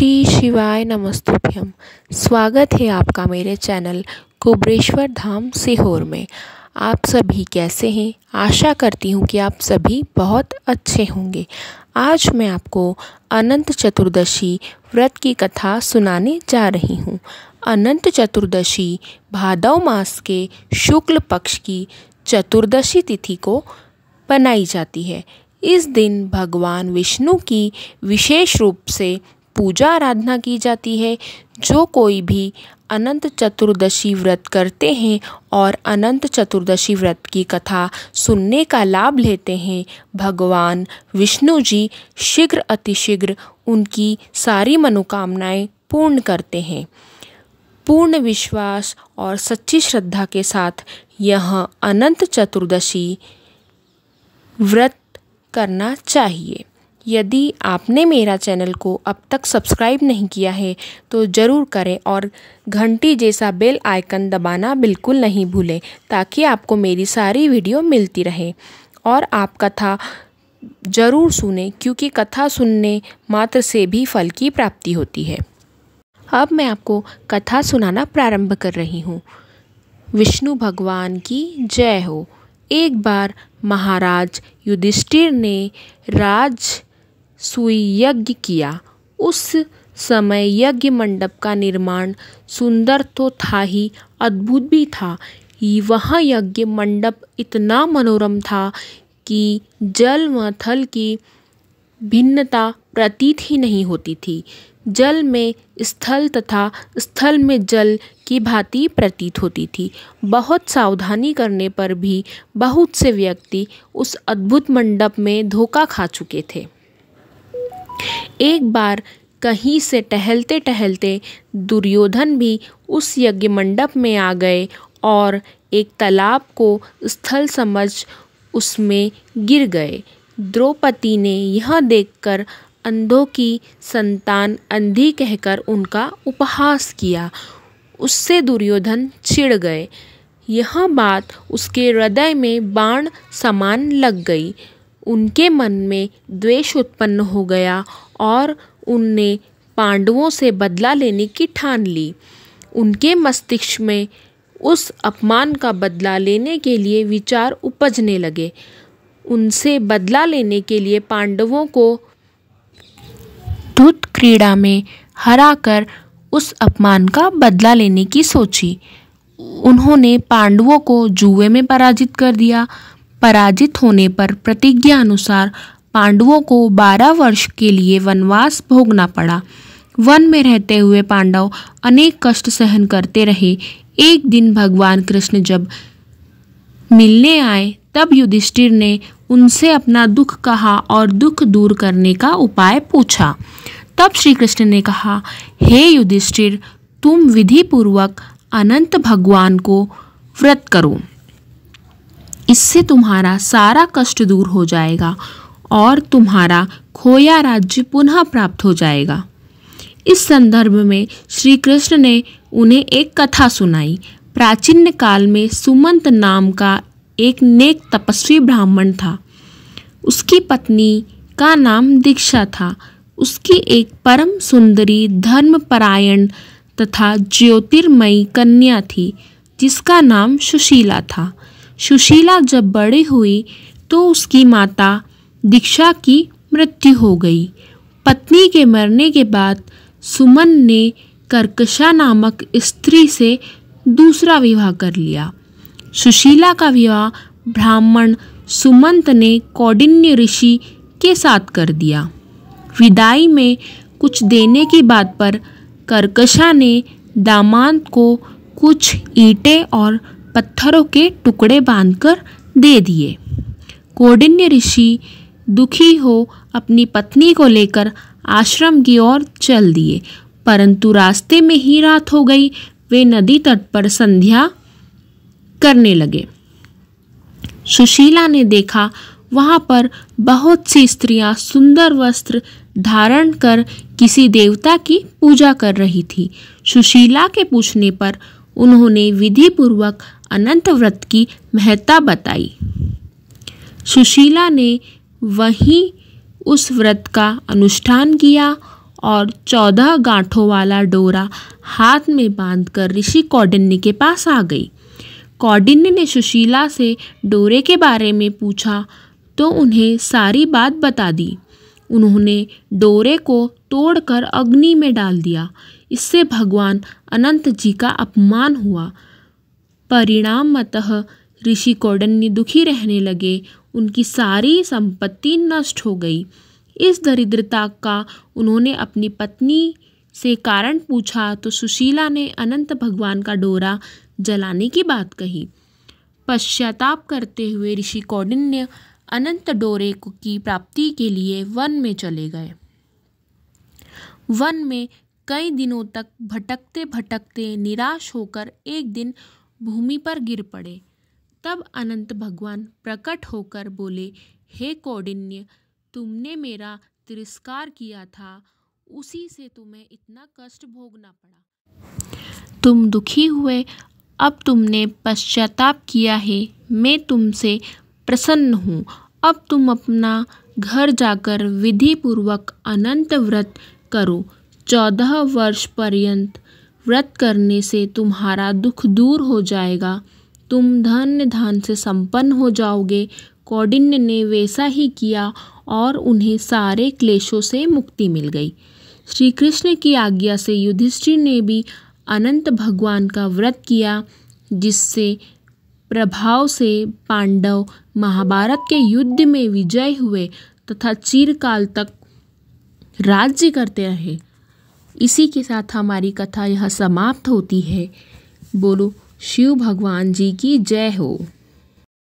श्री शिवाय नमस्तुभ्यम स्वागत है आपका मेरे चैनल कुबरेश्वर धाम सीहोर में आप सभी कैसे हैं आशा करती हूँ कि आप सभी बहुत अच्छे होंगे आज मैं आपको अनंत चतुर्दशी व्रत की कथा सुनाने जा रही हूँ अनंत चतुर्दशी भादव मास के शुक्ल पक्ष की चतुर्दशी तिथि को बनाई जाती है इस दिन भगवान विष्णु की विशेष रूप से पूजा आराधना की जाती है जो कोई भी अनंत चतुर्दशी व्रत करते हैं और अनंत चतुर्दशी व्रत की कथा सुनने का लाभ लेते हैं भगवान विष्णु जी शीघ्र अतिशीघ्र उनकी सारी मनोकामनाएं पूर्ण करते हैं पूर्ण विश्वास और सच्ची श्रद्धा के साथ यह अनंत चतुर्दशी व्रत करना चाहिए यदि आपने मेरा चैनल को अब तक सब्सक्राइब नहीं किया है तो ज़रूर करें और घंटी जैसा बेल आइकन दबाना बिल्कुल नहीं भूलें ताकि आपको मेरी सारी वीडियो मिलती रहे और आप कथा ज़रूर सुने क्योंकि कथा सुनने मात्र से भी फल की प्राप्ति होती है अब मैं आपको कथा सुनाना प्रारंभ कर रही हूँ विष्णु भगवान की जय हो एक बार महाराज युधिष्ठिर ने राज सुई यज्ञ किया उस समय यज्ञ मंडप का निर्माण सुंदर तो था ही अद्भुत भी था वह यज्ञ मंडप इतना मनोरम था कि जल व थल की भिन्नता प्रतीत ही नहीं होती थी जल में स्थल तथा स्थल में जल की भांति प्रतीत होती थी बहुत सावधानी करने पर भी बहुत से व्यक्ति उस अद्भुत मंडप में धोखा खा चुके थे एक बार कहीं से टहलते टहलते दुर्योधन भी उस यज्ञ मंडप में आ गए और एक तालाब को स्थल समझ उसमें गिर गए द्रौपदी ने यह देखकर अंधों की संतान अंधी कहकर उनका उपहास किया उससे दुर्योधन छिड़ गए यह बात उसके हृदय में बाण समान लग गई उनके मन में द्वेष उत्पन्न हो गया और उनने पांडवों से बदला लेने की ठान ली उनके मस्तिष्क में उस अपमान का बदला लेने के लिए विचार उपजने लगे उनसे बदला लेने के लिए पांडवों को धुत क्रीड़ा में हराकर उस अपमान का बदला लेने की सोची उन्होंने पांडवों को जुए में पराजित कर दिया पराजित होने पर प्रतिज्ञा अनुसार पांडवों को बारह वर्ष के लिए वनवास भोगना पड़ा वन में रहते हुए पांडव अनेक कष्ट सहन करते रहे एक दिन भगवान कृष्ण जब मिलने आए तब युधिष्ठिर ने उनसे अपना दुख कहा और दुख दूर करने का उपाय पूछा तब श्री कृष्ण ने कहा हे युधिष्ठिर तुम विधि पूर्वक अनंत भगवान को व्रत करो इससे तुम्हारा सारा कष्ट दूर हो जाएगा और तुम्हारा खोया राज्य पुनः प्राप्त हो जाएगा इस संदर्भ में श्री कृष्ण ने उन्हें एक कथा सुनाई प्राचीन काल में सुमंत नाम का एक नेक तपस्वी ब्राह्मण था उसकी पत्नी का नाम दीक्षा था उसकी एक परम सुंदरी धर्मपरायण तथा ज्योतिर्मयी कन्या थी जिसका नाम सुशीला था सुशीला जब बड़ी हुई तो उसकी माता दीक्षा की मृत्यु हो गई पत्नी के मरने के बाद सुमन ने कर्कशा नामक स्त्री से दूसरा विवाह कर लिया सुशीला का विवाह ब्राह्मण सुमंत ने कौडिन्य ऋषि के साथ कर दिया विदाई में कुछ देने की बात पर कर्कशा ने दामाद को कुछ ईंटें और पत्थरों के टुकड़े बांधकर दे दिए कौडिन्य ऋषि दुखी हो अपनी पत्नी को लेकर आश्रम की ओर चल दिए परंतु रास्ते में ही रात हो गई वे नदी तट पर संध्या करने लगे सुशीला ने देखा वहाँ पर बहुत सी स्त्रियाँ सुंदर वस्त्र धारण कर किसी देवता की पूजा कर रही थी सुशीला के पूछने पर उन्होंने विधि पूर्वक अनंत व्रत की महत्ता बताई सुशीला ने वहीं उस व्रत का अनुष्ठान किया और चौदह गांठों वाला डोरा हाथ में बांधकर ऋषि कौडिन्य के पास आ गई कौडिन्य ने सुशीला से डोरे के बारे में पूछा तो उन्हें सारी बात बता दी उन्होंने डोरे को तोड़कर अग्नि में डाल दिया इससे भगवान अनंत जी का अपमान हुआ परिणामतः ऋषि कौडन्य दुखी रहने लगे उनकी सारी संपत्ति नष्ट हो गई इस दरिद्रता का उन्होंने अपनी पत्नी से कारण पूछा तो सुशीला ने अनंत भगवान का डोरा जलाने की बात कही पश्चाताप करते हुए ऋषि कौडन्य अनंत डोरे की प्राप्ति के लिए वन में चले गए वन में कई दिनों तक भटकते भटकते निराश होकर एक दिन भूमि पर गिर पड़े तब अनंत भगवान प्रकट होकर बोले हे कौडिन्य तुमने मेरा तिरस्कार किया था उसी से तुम्हें इतना कष्ट भोगना पड़ा तुम दुखी हुए अब तुमने पश्चाताप किया है मैं तुमसे प्रसन्न हूँ अब तुम अपना घर जाकर विधिपूर्वक अनंत व्रत करो चौदह वर्ष पर्यंत व्रत करने से तुम्हारा दुख दूर हो जाएगा तुम धन्य धान से संपन्न हो जाओगे कौडिन्य ने वैसा ही किया और उन्हें सारे क्लेशों से मुक्ति मिल गई श्री कृष्ण की आज्ञा से युधिष्ठिर ने भी अनंत भगवान का व्रत किया जिससे प्रभाव से पांडव महाभारत के युद्ध में विजय हुए तथा चिरकाल तक राज्य करते रहे इसी के साथ हमारी कथा यह समाप्त होती है बोलो शिव भगवान जी की जय हो